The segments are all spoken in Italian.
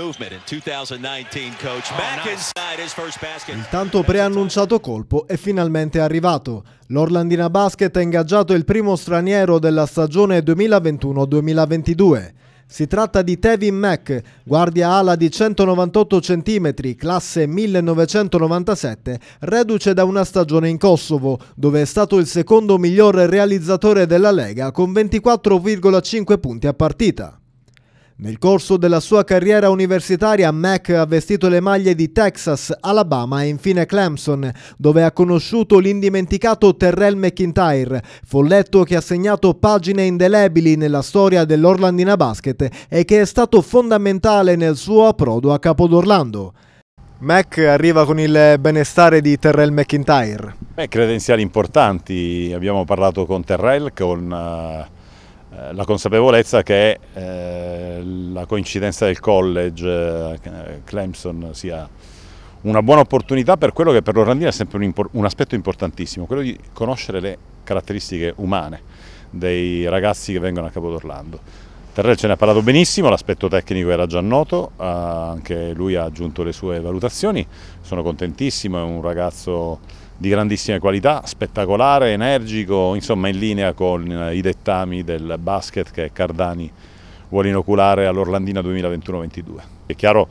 Il oh, tanto preannunciato colpo è finalmente arrivato. L'Orlandina Basket ha ingaggiato il primo straniero della stagione 2021-2022. Si tratta di Tevin Mack, guardia ala di 198 cm, classe 1997, reduce da una stagione in Kosovo, dove è stato il secondo miglior realizzatore della Lega con 24,5 punti a partita. Nel corso della sua carriera universitaria, Mac ha vestito le maglie di Texas, Alabama e infine Clemson, dove ha conosciuto l'indimenticato Terrell McIntyre, folletto che ha segnato pagine indelebili nella storia dell'Orlandina Basket e che è stato fondamentale nel suo approdo a Capodorlando. Mac arriva con il benestare di Terrell McIntyre. Beh, credenziali importanti, abbiamo parlato con Terrell, con eh, eh, la consapevolezza che eh, la coincidenza del college eh, Clemson sia una buona opportunità per quello che per l'Orlandina è sempre un, un, aspetto importantissimo, quello di conoscere le caratteristiche umane dei ragazzi che vengono a Capo d'Orlando. Terrell ce ne ha parlato benissimo, l'aspetto tecnico era già noto, eh, anche lui ha aggiunto le sue valutazioni, sono contentissimo, è un ragazzo di grandissime qualità, spettacolare, energico, insomma in linea con eh, i dettami del basket che Cardani vuole inoculare all'Orlandina 2021-22. È chiaro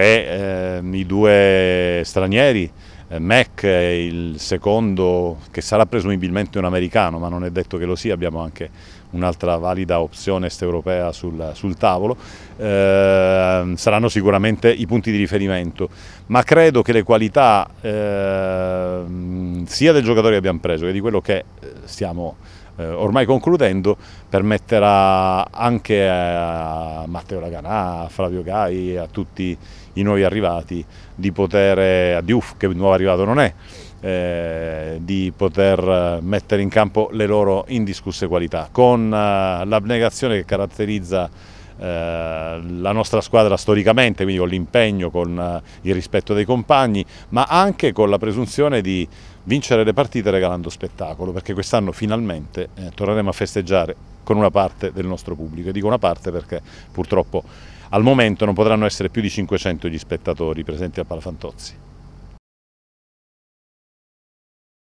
che eh, i due stranieri, eh, Mac il secondo che sarà presumibilmente un americano ma non è detto che lo sia, abbiamo anche un'altra valida opzione est-europea sul, sul, tavolo, eh, saranno sicuramente i punti di riferimento, ma credo che le qualità ehm, sia del giocatore che abbiamo preso che di quello che eh, stiamo eh, ormai concludendo permetterà anche a Matteo Laganà, a Flavio Gai, a tutti i nuovi arrivati di poter, a Diuf che nuovo arrivato non è, eh, di poter mettere in campo le loro indiscusse qualità con eh, l'abnegazione che caratterizza eh, la nostra squadra storicamente, quindi con l'impegno, con eh, il rispetto dei compagni, ma anche con la presunzione di vincere le partite regalando spettacolo, perché quest'anno finalmente eh, torneremo a festeggiare con una parte del nostro pubblico. E dico una parte perché purtroppo al momento non potranno essere più di 500 gli spettatori presenti al Palafantozzi.